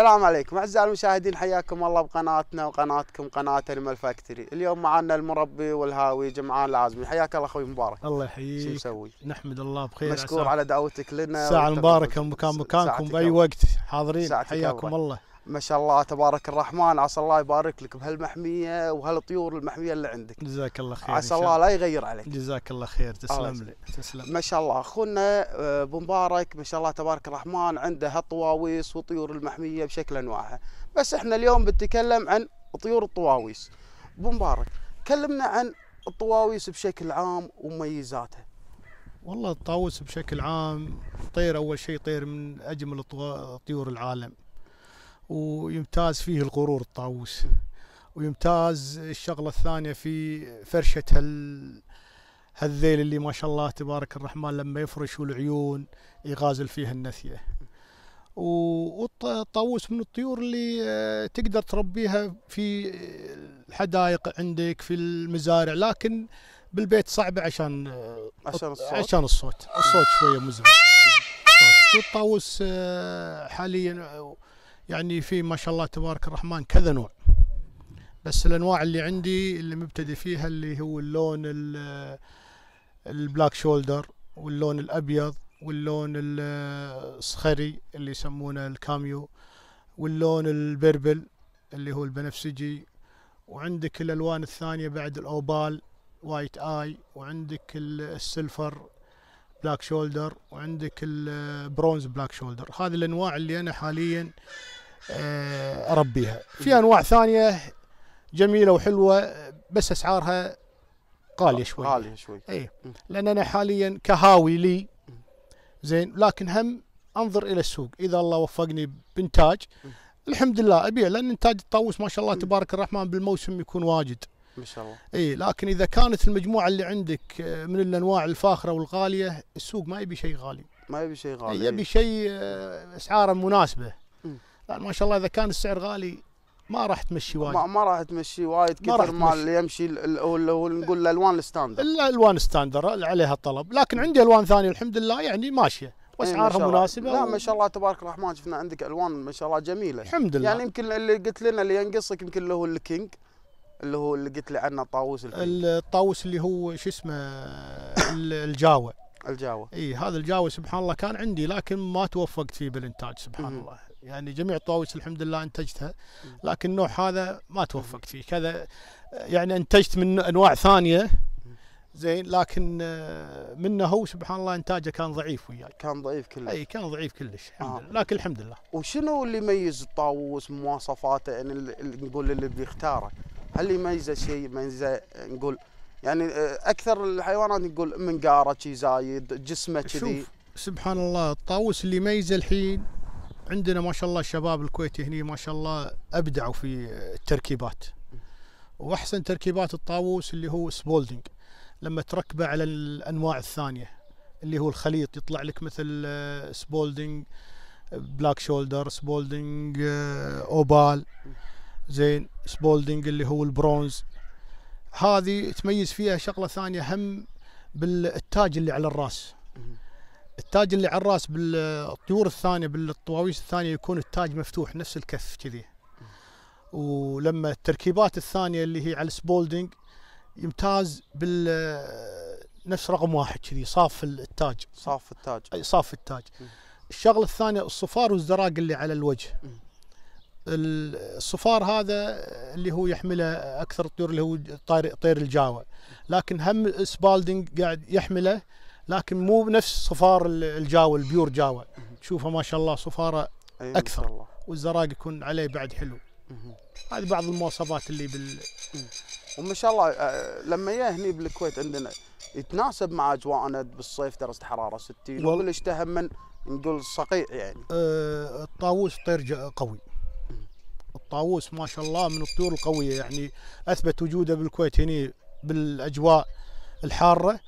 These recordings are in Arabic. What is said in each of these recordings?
السلام عليكم اعزائي المشاهدين حياكم الله بقناتنا وقناتكم قناه انيمال فاكتوري، اليوم معنا المربي والهاوي جمعان العازمي، حياك الله اخوي مبارك. الله يحييك. شو مسوي؟ نحمد الله بخير. مشكور على دعوتك لنا. الساعه المباركه مكان مكانكم باي وقت حاضرين حياكم الله. ما شاء الله تبارك الرحمن عسى الله يبارك لك بهالمحميه وهالطيور المحميه اللي عندك. جزاك الله خير. عسى الله لا يغير عليك. جزاك الله خير آه، تسلم لي تسلم. ما شاء الله اخونا آه، ابو مبارك ما شاء الله تبارك الرحمن عنده هالطواويس وطيور المحميه بشكل انواعها، بس احنا اليوم بنتكلم عن طيور الطواويس. ابو مبارك كلمنا عن الطواويس بشكل عام ومميزاتها. والله الطاووس بشكل عام طير اول شيء طير من اجمل طيور العالم. ويمتاز فيه الغرور الطاووس ويمتاز الشغلة الثانية في فرشة هال هالذيل اللي ما شاء الله تبارك الرحمن لما يفرش العيون يغازل فيها النثية والطاووس من الطيور اللي آه، تقدر تربيها في الحدائق عندك في المزارع لكن بالبيت صعبة عشان آه، عشان الصوت عشان الصوت الصوت شوية مزعج والطاووس آه، حاليا يعني في ما شاء الله تبارك الرحمن كذا نوع بس الانواع اللي عندي اللي مبتدئ فيها اللي هو اللون البلاك شولدر واللون الابيض واللون الصخري اللي يسمونه الكاميو واللون البربل اللي هو البنفسجي وعندك الالوان الثانيه بعد الاوبال وايت اي وعندك السيلفر بلاك شولدر وعندك البرونز بلاك شولدر هذه الانواع اللي انا حاليا آه، اربيها في انواع ثانيه جميله وحلوه بس اسعارها غاليه شوي غاليه شوي اي لان انا حاليا كهاوي لي زين لكن هم انظر الى السوق اذا الله وفقني بانتاج الحمد لله ابيع لان انتاج الطاووس ما شاء الله تبارك الرحمن بالموسم يكون واجد ما شاء الله اي لكن اذا كانت المجموعه اللي عندك آه، من الانواع الفاخره والغاليه السوق ما يبي شيء غالي ما يبي شيء إيه، غالي يبي شيء آه، اسعاره مناسبه ما شاء الله اذا كان السعر غالي ما راح تمشي وايد ما, ما راح تمشي وايد كثر ما اللي يمشي هو نقول الالوان الستاندر الالوان ستاندر عليها الطلب لكن عندي الوان ثانيه الحمد لله يعني ماشيه إيه، واسعارها ايه مناسبه لا و... ما شاء الله تبارك الرحمن شفنا عندك الوان ما شاء الله جميله الحمد لله يعني يمكن اللي قلت لنا اللي ينقصك يمكن اللي هو الكينج اللي هو اللي قلت لي عنه الطاووس الطاووس اللي هو شو اسمه الجاوه الجاوه اي هذا الجاوه سبحان الله كان عندي لكن ما توفقت فيه بالانتاج سبحان الله يعني جميع الطاووس الحمد لله انتجتها لكن النوع هذا ما توفقت فيه كذا يعني انتجت من انواع ثانيه زين لكن آه، منه هو سبحان الله انتاجه كان ضعيف وياي كان ضعيف كلش اي كان ضعيف كلش الحمد آه. لله لكن الحمد لله وشنو اللي يميز الطاووس مواصفاته يعني نقول اللي بيختاره هل يميزه شيء يميزه آه، نقول يعني آه، اكثر الحيوانات نقول منقاره شي زايد جسمه كذي سبحان الله الطاووس اللي يميزه الحين عندنا ما شاء الله الشباب الكويتي هني ما شاء الله ابدعوا في التركيبات واحسن تركيبات الطاووس اللي هو سبولدنج لما تركبه على الانواع الثانيه اللي هو الخليط يطلع لك مثل آه، سبولدنج بلاك شولدر سبولدنج آه، اوبال زين سبولدنج اللي هو البرونز هذه تميز فيها شغله ثانيه هم بالتاج اللي على الراس التاج اللي على الراس بالطيور الثانيه بالطواويس الثانيه يكون التاج مفتوح نفس الكف كذي ولما التركيبات الثانيه اللي هي على السبولدنج يمتاز بال نفس رقم واحد كذي صاف التاج صاف التاج اي صاف التاج م. الشغله الثانيه الصفار والزراق اللي على الوجه م. الصفار هذا اللي هو يحمله اكثر الطيور اللي هو طير, طير الجاوة لكن هم سبالدنج قاعد يحمله لكن مو بنفس صفار الجاوة البيور جاوة تشوفه ما شاء الله صفاره اكثر والزراق يكون عليه بعد حلو هذه بعض المواصفات اللي بال وما شاء الله آه، لما جاء هني بالكويت عندنا يتناسب مع اجواءنا بالصيف درجه حراره 60 وبلش من نقول صقيع يعني آه الطاووس طير قوي الطاووس ما شاء الله من الطيور القويه يعني اثبت وجوده بالكويت هني بالاجواء الحاره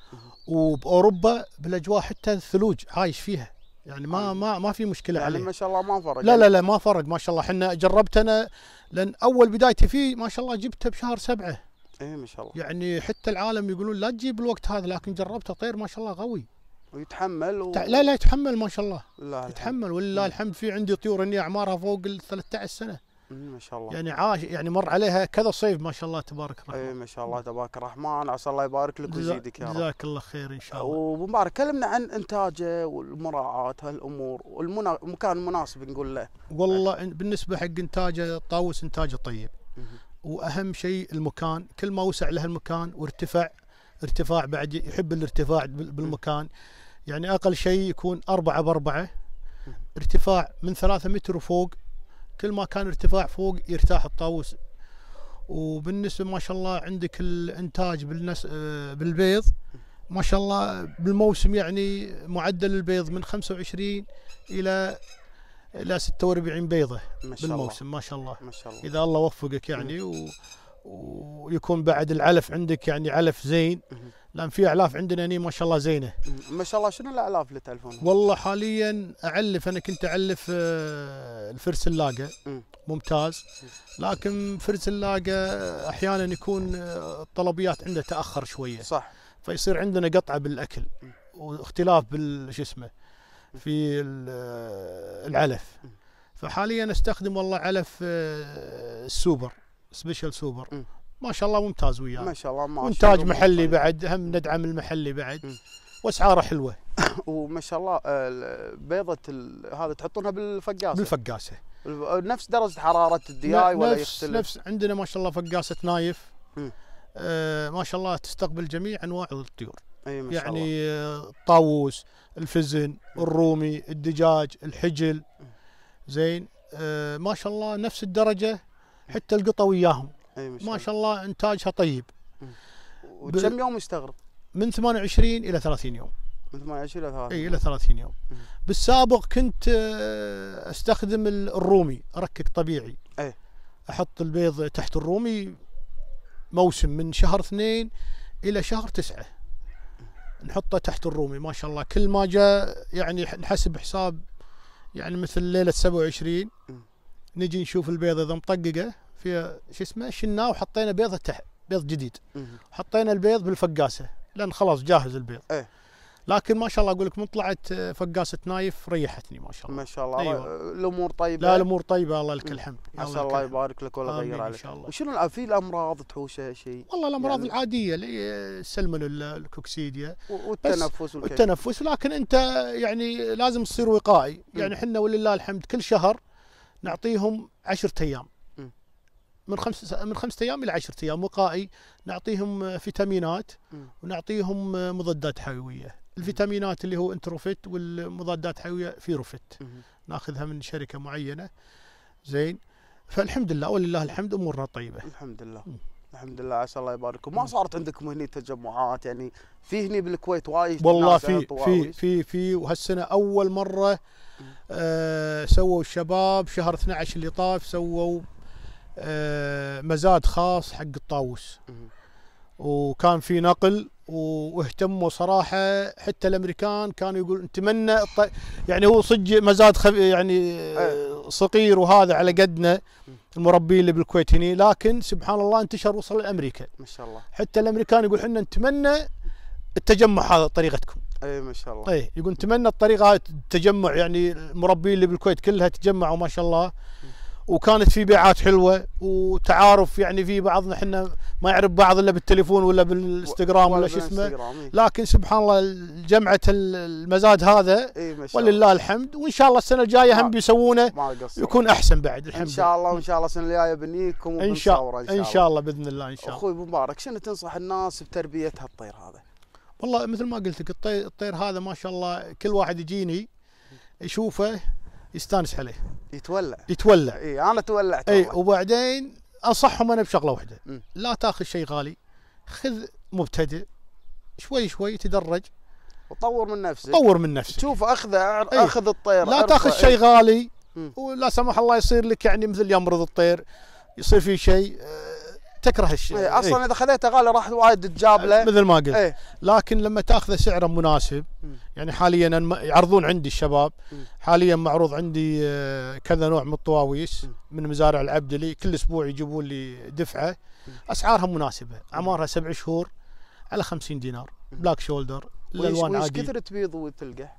وباوروبا بالاجواء حتى الثلوج عايش فيها يعني ما ما ما في مشكله يعني عليه ما شاء الله ما فرق لا يعني. لا لا ما فرق ما شاء الله احنا جربت انا لان اول بدايتي فيه ما شاء الله جبته بشهر سبعه ايه ما شاء الله يعني حتى العالم يقولون لا تجيب الوقت هذا لكن جربته طير ما شاء الله قوي ويتحمل و... لا لا يتحمل ما شاء الله لا يتحمل ولله الحمد في عندي طيور اني اعمارها فوق ال 13 سنه إيه، ما شاء الله يعني عاش يعني مر عليها كذا صيف ما شاء الله تبارك الرحمن اي ما شاء الله تبارك الرحمن عسى الله يبارك لك ويزيدك يا رب جزاك الله خير ان شاء الله وابو مبارك كلمنا عن انتاجه والمراعاه هالامور والمكان المناسب نقول له والله بالنسبه حق انتاجه طاووس انتاجه طيب واهم شيء المكان كل ما وسع له المكان وارتفع ارتفاع بعد يحب الارتفاع بالمكان يعني اقل شيء يكون أربعة بأربعة ارتفاع من ثلاثة متر وفوق كل ما كان ارتفاع فوق يرتاح الطاووس وبالنسبه ما شاء الله عندك الانتاج بالنس... آه، بالبيض ما شاء الله بالموسم يعني معدل البيض من 25 الى الى 46 بيضه ما شاء بالموسم الله. ما شاء الله ما شاء الله اذا الله وفقك يعني و... ويكون بعد العلف عندك يعني علف زين لان في اعلاف عندنا هنا ما شاء الله زينه ما شاء الله شنو الاعلاف اللي تعلفونها؟ والله حاليا اعلف انا كنت اعلف آه، الفرس اللاقه ممتاز لكن فرس اللاقه احيانا يكون آه، الطلبيات عنده تاخر شويه صح فيصير عندنا قطعه بالاكل واختلاف بال شو اسمه في آه، العلف فحاليا استخدم والله علف السوبر سبيشال سوبر ما شاء الله ممتاز وياه ما شاء الله ما شاء وانتاج محلي بعد هم ندعم المحلي بعد واسعاره حلوه وما شاء الله بيضه هذا تحطونها بالفقاسه بالفقاسه نفس درجه حراره الدياي ولا نفس يختلف نفس عندنا ما شاء الله فقاسه نايف آه، ما شاء الله تستقبل جميع انواع الطيور أي ما شاء يعني الطاووس آه، الفزن الرومي الدجاج الحجل زين آه، ما شاء الله نفس الدرجه حتى القطه وياهم ما شاء الله انتاجها طيب وكم يوم يستغرق؟ من 28 الى 30 يوم من 28 الى 30 اي الى 30 يوم بالسابق كنت آه، استخدم الرومي اركك طبيعي احط البيض تحت الرومي موسم من شهر اثنين الى شهر تسعه نحطه تحت الرومي ما شاء الله كل ما جاء يعني نحسب حساب يعني مثل ليله 27 نجي نشوف البيض اذا مطققه في شو اسمه شلناه وحطينا بيضه تحت بيض جديد حطينا البيض بالفقاسه لان خلاص جاهز البيض ايه لكن ما شاء الله اقول لك من طلعت آه، فقاسه نايف ريحتني ما شاء الله ما شاء الله أيوة. آه، الامور طيبه لا الامور طيبه الله لك الحمد عسى الله, الله يبارك لك ولا يغير عليك ان شاء الله وشنو في الامراض تحوشه شيء؟ والله الامراض يعني العاديه اللي السلمونيلا الكوكسيديا والتنفس والتنفس لكن انت يعني لازم تصير وقائي يعني احنا ولله الحمد كل شهر نعطيهم عشرة ايام من خمس من خمسة ايام الى عشرة ايام وقائي نعطيهم فيتامينات ونعطيهم مضادات حيويه الفيتامينات اللي هو انتروفيت والمضادات الحيويه فيروفيت ناخذها من شركه معينه زين فالحمد لله ولله الحمد امورنا طيبه الحمد لله الحمد لله عسى الله يبارك ما صارت عندكم هني تجمعات يعني في هني بالكويت وايد والله في في في في وهالسنه اول مره آه سووا الشباب شهر 12 اللي طاف سووا آه مزاد خاص حق الطاووس وكان في نقل واهتموا صراحه حتى الامريكان كانوا يقول نتمنى يعني هو صدق مزاد خف يعني آه، إيه. صغير وهذا على قدنا المربين اللي بالكويت هني لكن سبحان الله انتشر وصل لامريكا ما شاء الله حتى الامريكان يقول احنا نتمنى التجمع هذا طريقتكم اي ما شاء الله اي طيب، يقول نتمنى الطريقه التجمع يعني المربين اللي بالكويت كلها تجمعوا ما شاء الله م. وكانت في بيعات حلوه وتعارف يعني في بعضنا احنا ما يعرف بعض الا بالتليفون ولا بالانستغرام ولا شو اسمه إيه. لكن سبحان الله جمعه المزاد هذا إيه ولله الحمد وان شاء الله السنه الجايه هم بيسوونه يكون احسن بعد الحمد ان شاء الله وان شاء الله السنه الجايه بنيكم ان شاء الله ان شاء الله باذن الله ان شاء الله اخوي مبارك شنو تنصح الناس بتربيه هالطير هذا؟ والله مثل ما قلت لك الطير, الطير هذا ما شاء الله كل واحد يجيني يشوفه يستانس عليه يتولع يتولع اي انا تولعت اي وبعدين انصحهم انا بشغله واحده م. لا تاخذ شيء غالي خذ مبتدئ شوي شوي تدرج وطور من نفسك طور من نفسك شوف اخذه أي. اخذ الطير لا تاخذ شيء غالي م. ولا سمح الله يصير لك يعني مثل يمرض الطير يصير في شيء تكره الشيء إيه, إيه. اصلا إيه؟ اذا خذيته غالي راح وايد تجاب له آه، مثل ما قلت إيه؟ لكن لما تاخذه سعره مناسب يعني حاليا يعرضون عندي الشباب حاليا معروض عندي آه، كذا نوع من الطواويس من مزارع العبدلي كل اسبوع يجيبون لي دفعه اسعارها مناسبه اعمارها سبع شهور على 50 دينار بلاك شولدر الالوان عادي كثر تبيض وتلقى؟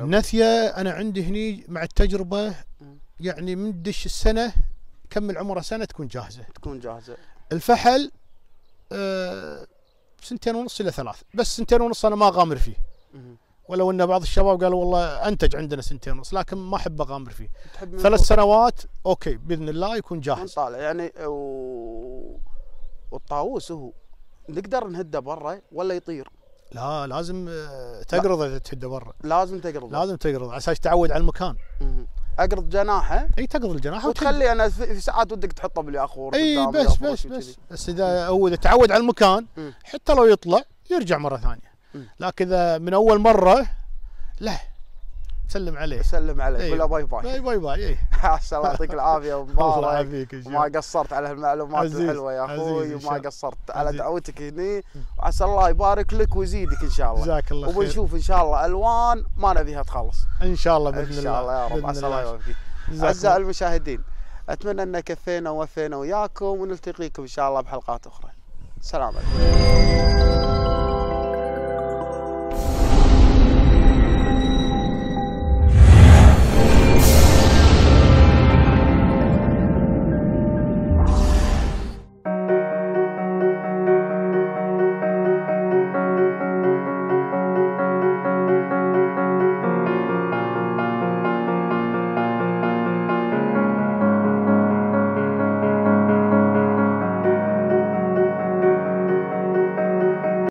النثيه انا عندي هني مع التجربه يعني من دش السنه يكمل عمره سنه تكون جاهزه تكون جاهزه الفحل آه سنتين ونص الى ثلاث بس سنتين ونص انا ما اغامر فيه ولو ان بعض الشباب قالوا والله انتج عندنا سنتين ونص لكن ما احب اغامر فيه ثلاث سنوات اوكي باذن الله يكون جاهز طالع يعني و... والطاووس هو نقدر نهده برا ولا يطير لا لازم آه، تقرض اذا تهده برا لازم تقرض لازم تقرض على اساس تعود على المكان مم. اقرض جناحه اي تقرض الجناح وتخلي انا في ساعات ودك تحطه بالياخور اي بس بس بس بس اذا هو اذا تعود على المكان حتى لو يطلع يرجع مره ثانيه لكن اذا من اول مره لا تسلم عليه سلم عليه إيه. قول له باي باي باي باي إيه. عسى الله يعطيك العافيه ومبارك ما قصرت على هالمعلومات الحلوه يا اخوي وما قصرت على دعوتك هني وعسى الله يبارك لك ويزيدك ان شاء الله جزاك الله خير وبنشوف ان شاء الله الوان ما نبيها تخلص ان شاء الله باذن الله ان شاء الله يا رب عسى الله يوفقك اعزائي المشاهدين اتمنى ان كفينا ووفينا وياكم ونلتقيكم ان شاء الله بحلقات اخرى سلام عليكم